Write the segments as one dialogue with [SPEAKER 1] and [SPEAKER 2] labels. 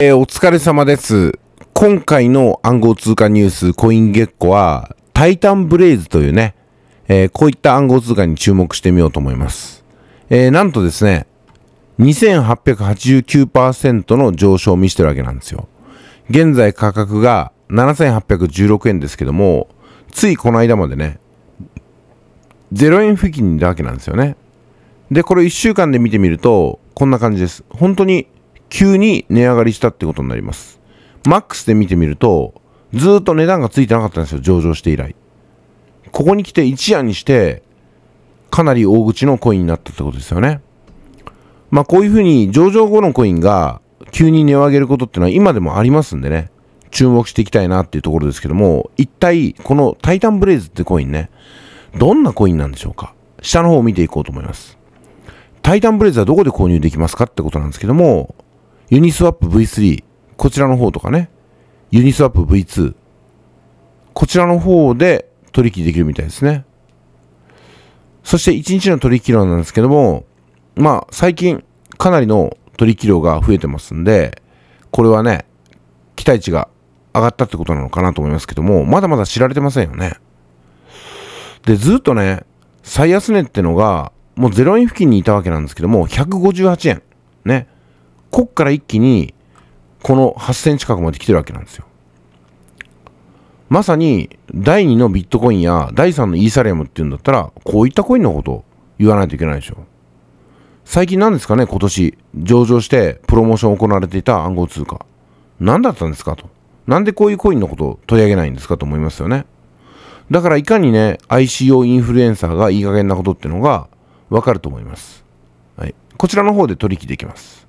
[SPEAKER 1] えー、お疲れ様です。今回の暗号通貨ニュースコインゲッコは、タイタンブレイズというね、えー、こういった暗号通貨に注目してみようと思います。えー、なんとですね、2889%の上昇を見せてるわけなんですよ。現在価格が7816円ですけども、ついこの間までね、0円付近にいたわけなんですよね。で、これ1週間で見てみると、こんな感じです。本当に急に値上がりしたってことになります。マックスで見てみると、ずっと値段がついてなかったんですよ、上場して以来。ここに来て一夜にして、かなり大口のコインになったってことですよね。まあこういうふうに上場後のコインが急に値を上げることってのは今でもありますんでね、注目していきたいなっていうところですけども、一体このタイタンブレイズってコインね、どんなコインなんでしょうか下の方を見ていこうと思います。タイタンブレイズはどこで購入できますかってことなんですけども、ユニスワップ V3、こちらの方とかね、ユニスワップ V2、こちらの方で取引できるみたいですね。そして1日の取引量なんですけども、まあ最近かなりの取引量が増えてますんで、これはね、期待値が上がったってことなのかなと思いますけども、まだまだ知られてませんよね。で、ずっとね、最安値ってのが、もう0円付近にいたわけなんですけども、158円。ね。こっから一気にこの8センチ角まで来てるわけなんですよ。まさに第2のビットコインや第3のイーサリアムっていうんだったら、こういったコインのことを言わないといけないでしょ。最近なんですかね、今年。上場してプロモーション行われていた暗号通貨。何だったんですかと。なんでこういうコインのことを取り上げないんですかと思いますよね。だからいかにね、ICO インフルエンサーがいい加減なことってのがわかると思います。はい。こちらの方で取引できます。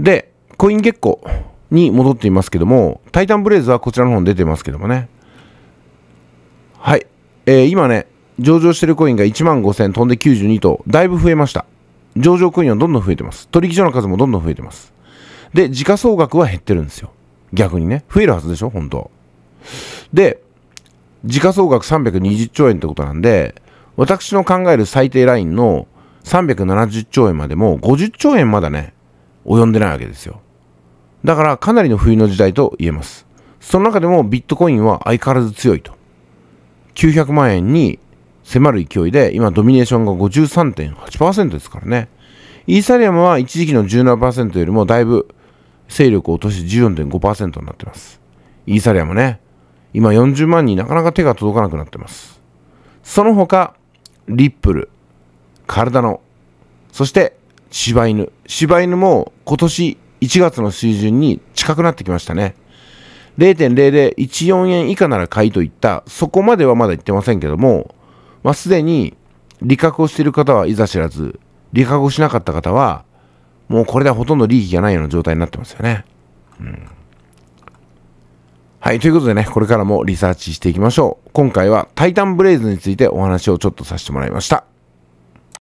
[SPEAKER 1] で、コイン月光に戻っていますけども、タイタンブレイズはこちらの方に出てますけどもね。はい。えー、今ね、上場してるコインが1万5000飛んで92と、だいぶ増えました。上場コインはどんどん増えてます。取引所の数もどんどん増えてます。で、時価総額は減ってるんですよ。逆にね。増えるはずでしょ本当で、時価総額320兆円ってことなんで、私の考える最低ラインの370兆円までも50兆円まだね、及んでないわけですよ。だからかなりの冬の時代と言えます。その中でもビットコインは相変わらず強いと。900万円に迫る勢いで、今ドミネーションが53.8%ですからね。イーサリアムは一時期の17%よりもだいぶ勢力を落として14.5%になってます。イーサリアムね、今40万になかなか手が届かなくなってます。その他、リップル、カルダノ、そして柴犬。柴犬も今年1月の水準に近くなってきましたね。0.0014円以下なら買いといった、そこまではまだ言ってませんけども、まあ、すでに利確をしている方はいざ知らず、利確をしなかった方は、もうこれではほとんど利益がないような状態になってますよね。うん、はい、ということでね、これからもリサーチしていきましょう。今回はタイタンブレイズについてお話をちょっとさせてもらいました。